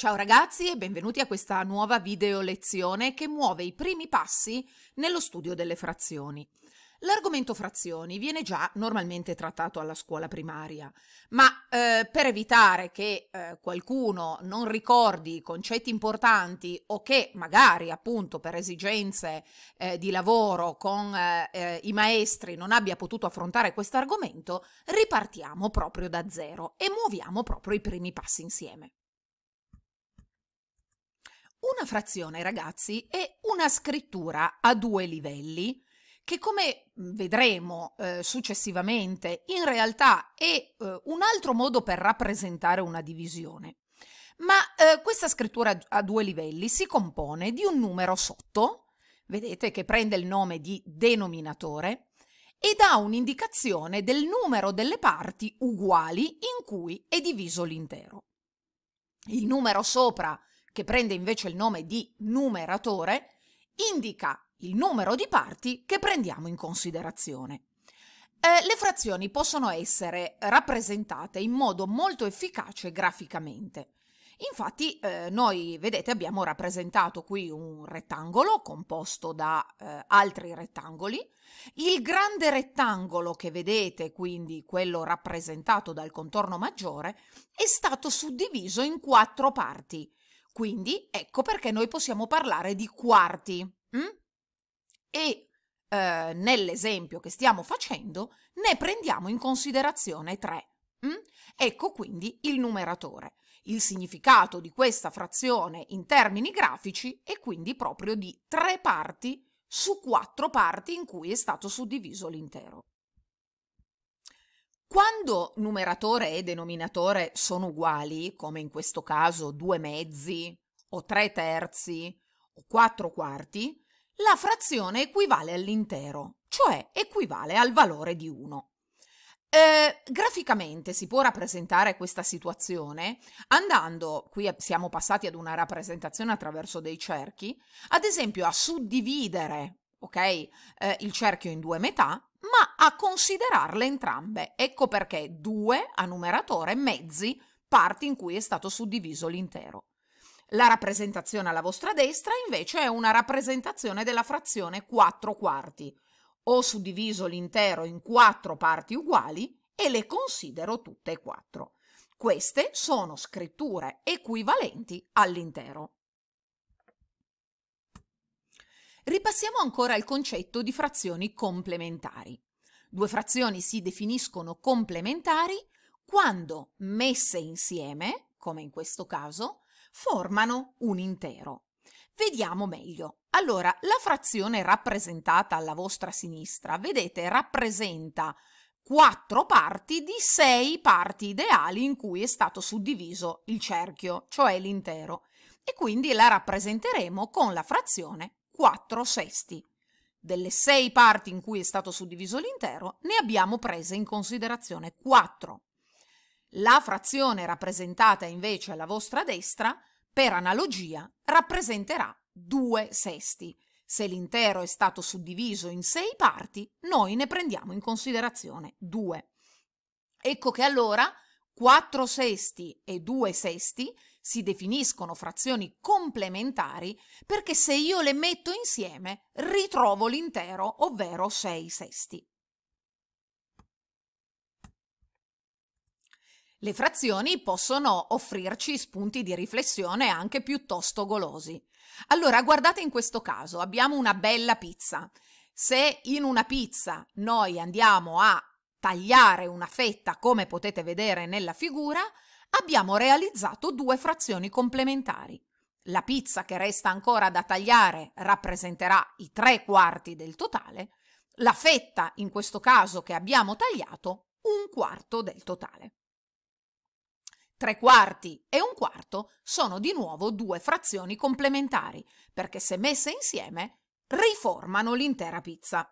Ciao ragazzi e benvenuti a questa nuova video lezione che muove i primi passi nello studio delle frazioni. L'argomento frazioni viene già normalmente trattato alla scuola primaria, ma eh, per evitare che eh, qualcuno non ricordi concetti importanti o che magari appunto per esigenze eh, di lavoro con eh, eh, i maestri non abbia potuto affrontare questo argomento, ripartiamo proprio da zero e muoviamo proprio i primi passi insieme. Una frazione, ragazzi, è una scrittura a due livelli che come vedremo eh, successivamente in realtà è eh, un altro modo per rappresentare una divisione. Ma eh, questa scrittura a due livelli si compone di un numero sotto, vedete che prende il nome di denominatore, e dà un'indicazione del numero delle parti uguali in cui è diviso l'intero. Il numero sopra che prende invece il nome di numeratore, indica il numero di parti che prendiamo in considerazione. Eh, le frazioni possono essere rappresentate in modo molto efficace graficamente. Infatti eh, noi, vedete, abbiamo rappresentato qui un rettangolo composto da eh, altri rettangoli. Il grande rettangolo che vedete, quindi quello rappresentato dal contorno maggiore, è stato suddiviso in quattro parti, quindi ecco perché noi possiamo parlare di quarti. Mh? Mm? E eh, nell'esempio che stiamo facendo ne prendiamo in considerazione tre. Mh? Mm? Ecco quindi il numeratore. Il significato di questa frazione in termini grafici è quindi proprio di tre parti su quattro parti in cui è stato suddiviso l'intero. Quando numeratore e denominatore sono uguali, come in questo caso due mezzi, o tre terzi, o quattro quarti, la frazione equivale all'intero, cioè equivale al valore di 1. Eh, graficamente si può rappresentare questa situazione andando, qui siamo passati ad una rappresentazione attraverso dei cerchi, ad esempio a suddividere okay, eh, il cerchio in due metà ma a considerarle entrambe. Ecco perché 2 a numeratore mezzi parti in cui è stato suddiviso l'intero. La rappresentazione alla vostra destra invece è una rappresentazione della frazione 4 quarti. Ho suddiviso l'intero in 4 parti uguali e le considero tutte e quattro. Queste sono scritture equivalenti all'intero. Ripassiamo ancora al concetto di frazioni complementari. Due frazioni si definiscono complementari quando messe insieme, come in questo caso, formano un intero. Vediamo meglio. Allora, la frazione rappresentata alla vostra sinistra, vedete, rappresenta quattro parti di sei parti ideali in cui è stato suddiviso il cerchio, cioè l'intero, e quindi la rappresenteremo con la frazione 4 sesti. Delle sei parti in cui è stato suddiviso l'intero, ne abbiamo prese in considerazione 4. La frazione rappresentata invece alla vostra destra, per analogia, rappresenterà 2 sesti. Se l'intero è stato suddiviso in sei parti, noi ne prendiamo in considerazione 2. Ecco che allora 4 sesti e 2 sesti si definiscono frazioni complementari perché se io le metto insieme ritrovo l'intero, ovvero 6 sesti. Le frazioni possono offrirci spunti di riflessione anche piuttosto golosi. Allora, guardate in questo caso, abbiamo una bella pizza. Se in una pizza noi andiamo a tagliare una fetta come potete vedere nella figura, abbiamo realizzato due frazioni complementari. La pizza che resta ancora da tagliare rappresenterà i tre quarti del totale, la fetta, in questo caso che abbiamo tagliato, un quarto del totale. Tre quarti e un quarto sono di nuovo due frazioni complementari, perché se messe insieme riformano l'intera pizza.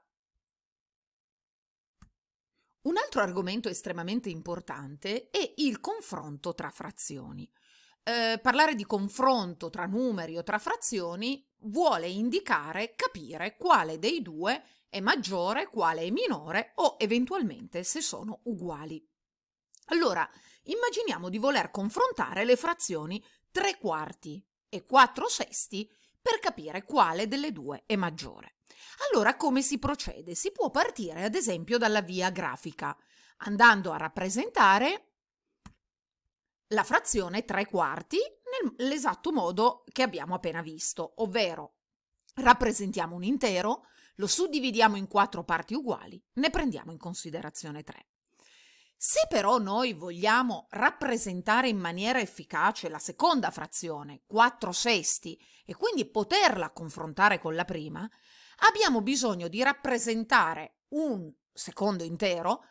Un altro argomento estremamente importante è il confronto tra frazioni. Eh, parlare di confronto tra numeri o tra frazioni vuole indicare, capire quale dei due è maggiore, quale è minore o eventualmente se sono uguali. Allora, immaginiamo di voler confrontare le frazioni 3 quarti e 4 sesti per capire quale delle due è maggiore. Allora come si procede? Si può partire ad esempio dalla via grafica, andando a rappresentare la frazione 3 quarti nell'esatto modo che abbiamo appena visto, ovvero rappresentiamo un intero, lo suddividiamo in quattro parti uguali, ne prendiamo in considerazione 3. Se però noi vogliamo rappresentare in maniera efficace la seconda frazione, 4 sesti, e quindi poterla confrontare con la prima, abbiamo bisogno di rappresentare un secondo intero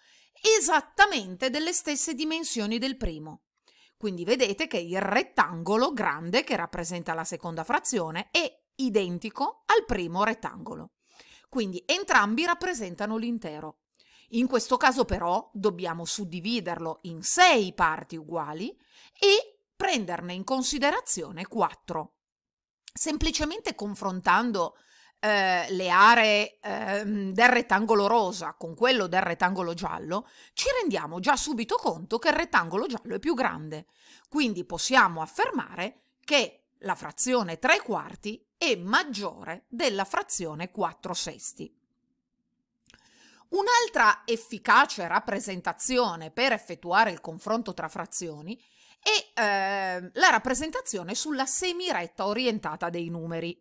esattamente delle stesse dimensioni del primo. Quindi vedete che il rettangolo grande che rappresenta la seconda frazione è identico al primo rettangolo. Quindi entrambi rappresentano l'intero. In questo caso però dobbiamo suddividerlo in sei parti uguali e prenderne in considerazione quattro. Semplicemente confrontando eh, le aree eh, del rettangolo rosa con quello del rettangolo giallo, ci rendiamo già subito conto che il rettangolo giallo è più grande. Quindi possiamo affermare che la frazione 3 quarti è maggiore della frazione 4 sesti. Un'altra efficace rappresentazione per effettuare il confronto tra frazioni è eh, la rappresentazione sulla semiretta orientata dei numeri.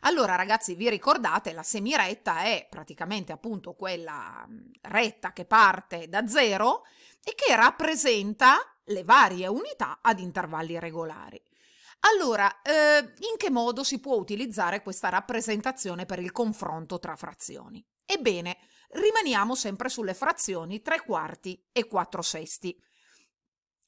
Allora ragazzi vi ricordate la semiretta è praticamente appunto quella mm, retta che parte da zero e che rappresenta le varie unità ad intervalli regolari. Allora, eh, in che modo si può utilizzare questa rappresentazione per il confronto tra frazioni? Ebbene, rimaniamo sempre sulle frazioni 3 quarti e 4 sesti.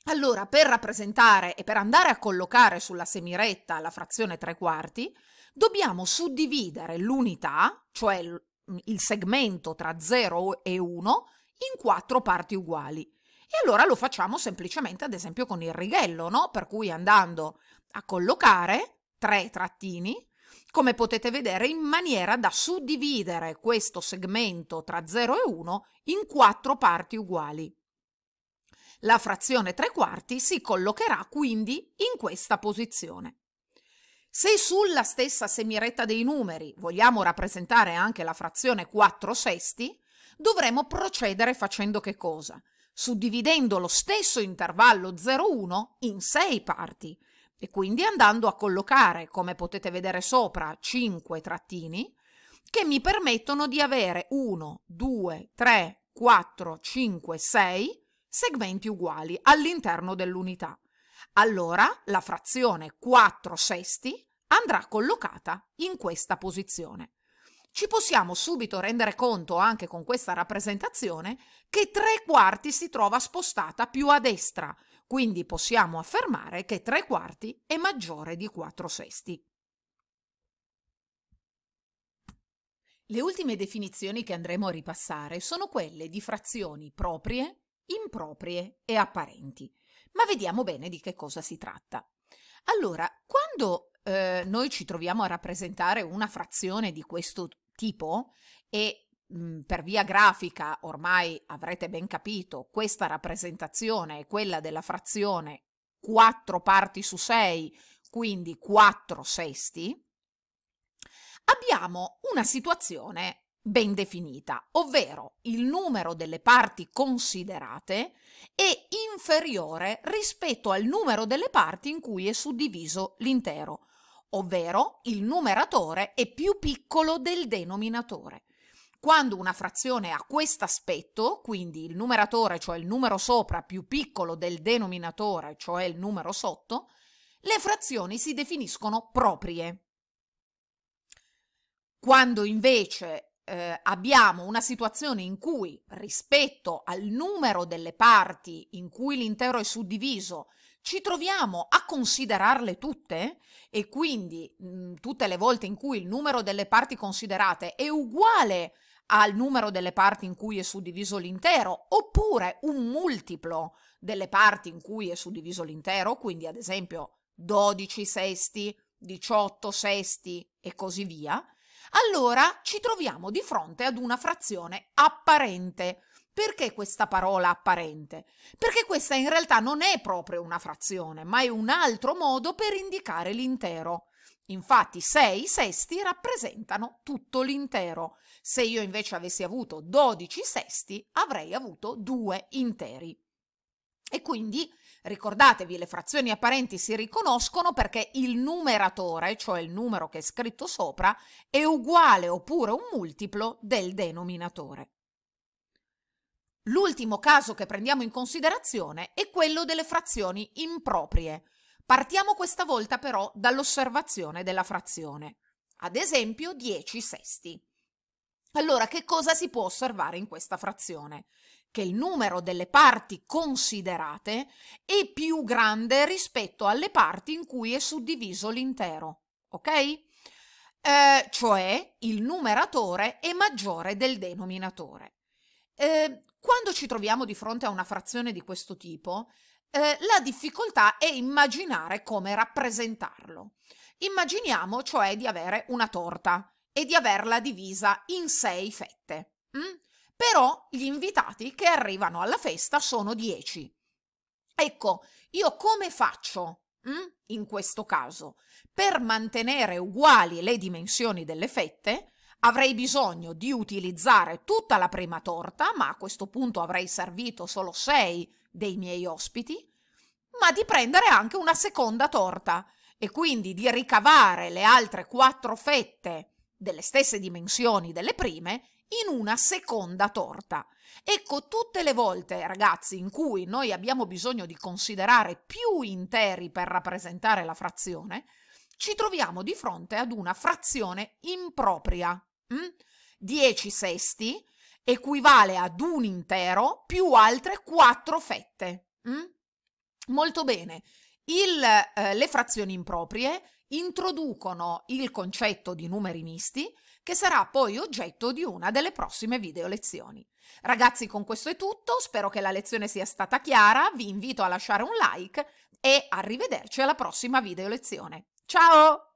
Allora, per rappresentare e per andare a collocare sulla semiretta la frazione 3 quarti, dobbiamo suddividere l'unità, cioè il segmento tra 0 e 1, in quattro parti uguali. E allora lo facciamo semplicemente, ad esempio, con il righello, no? Per cui andando a collocare tre trattini, come potete vedere in maniera da suddividere questo segmento tra 0 e 1 in quattro parti uguali. La frazione tre quarti si collocherà quindi in questa posizione. Se sulla stessa semiretta dei numeri vogliamo rappresentare anche la frazione 4 sesti, dovremo procedere facendo che cosa? Suddividendo lo stesso intervallo 0,1 in 6 parti, e quindi andando a collocare, come potete vedere sopra, 5 trattini che mi permettono di avere 1, 2, 3, 4, 5, 6 segmenti uguali all'interno dell'unità. Allora la frazione 4 sesti andrà collocata in questa posizione. Ci possiamo subito rendere conto anche con questa rappresentazione che 3 quarti si trova spostata più a destra, quindi possiamo affermare che 3 quarti è maggiore di 4 sesti. Le ultime definizioni che andremo a ripassare sono quelle di frazioni proprie, improprie e apparenti. Ma vediamo bene di che cosa si tratta. Allora, quando eh, noi ci troviamo a rappresentare una frazione di questo tipo e Mhmm, per via grafica, ormai avrete ben capito, questa rappresentazione è quella della frazione 4 parti su 6, quindi 4 sesti, abbiamo una situazione ben definita, ovvero il numero delle parti considerate è inferiore rispetto al numero delle parti in cui è suddiviso l'intero, ovvero il numeratore è più piccolo del denominatore. Quando una frazione ha questo aspetto, quindi il numeratore, cioè il numero sopra, più piccolo del denominatore, cioè il numero sotto, le frazioni si definiscono proprie. Quando invece eh, abbiamo una situazione in cui rispetto al numero delle parti in cui l'intero è suddiviso, ci troviamo a considerarle tutte e quindi mh, mm, tutte le volte in cui il numero delle parti considerate è uguale a al numero delle parti in cui è suddiviso l'intero, oppure un multiplo delle parti in cui è suddiviso l'intero, quindi ad esempio 12 sesti, 18 sesti e così via, allora ci troviamo di fronte ad una frazione apparente, perché questa parola apparente? Perché questa in realtà non è proprio una frazione, ma è un altro modo per indicare l'intero. Infatti 6 sesti rappresentano tutto l'intero. Se io invece avessi avuto 12 sesti, avrei avuto due interi. E quindi ricordatevi, le frazioni apparenti si riconoscono perché il numeratore, cioè il numero che è scritto sopra, è uguale oppure un multiplo del denominatore. L'ultimo caso che prendiamo in considerazione è quello delle frazioni improprie. Partiamo questa volta però dall'osservazione della frazione. Ad esempio 10 sesti. Allora che cosa si può osservare in questa frazione? Che il numero delle parti considerate è più grande rispetto alle parti in cui è suddiviso l'intero. Ok? Eh, cioè il numeratore è maggiore del denominatore. Eh, quando ci troviamo di fronte a una frazione di questo tipo, eh, la difficoltà è immaginare come rappresentarlo. Immaginiamo cioè di avere una torta e di averla divisa in sei fette. Mm? Però gli invitati che arrivano alla festa sono dieci. Ecco, io come faccio mm? in questo caso per mantenere uguali le dimensioni delle fette? Avrei bisogno di utilizzare tutta la prima torta, ma a questo punto avrei servito solo sei dei miei ospiti, ma di prendere anche una seconda torta e quindi di ricavare le altre quattro fette delle stesse dimensioni delle prime in una seconda torta. Ecco, tutte le volte, ragazzi, in cui noi abbiamo bisogno di considerare più interi per rappresentare la frazione, ci troviamo di fronte ad una frazione impropria. 10 mm? sesti equivale ad un intero più altre 4 fette. Mh? Mm? Molto bene. Il, eh, le frazioni improprie introducono il concetto di numeri misti che sarà poi oggetto di una delle prossime video lezioni. Ragazzi con questo è tutto, spero che la lezione sia stata chiara, vi invito a lasciare un like e arrivederci alla prossima video lezione. Ciao!